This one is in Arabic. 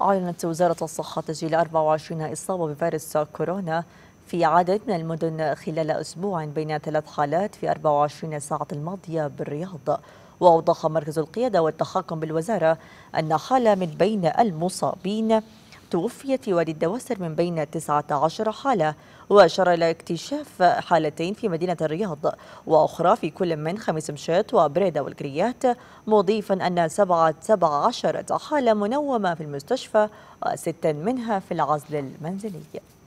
أعلنت وزارة الصحة تسجيل 24 إصابة بفيروس كورونا في عدد من المدن خلال أسبوع بين ثلاث حالات في 24 ساعة الماضية بالرياض وأوضح مركز القيادة والتحكم بالوزارة أن حالة من بين المصابين توفيت والد وسر من بين 19 حالة وأشار إلى اكتشاف حالتين في مدينة الرياض وأخرى في كل من خميس مشيط وبريدة والكريات مضيفا أن 17 حالة منومة في المستشفى وست منها في العزل المنزلي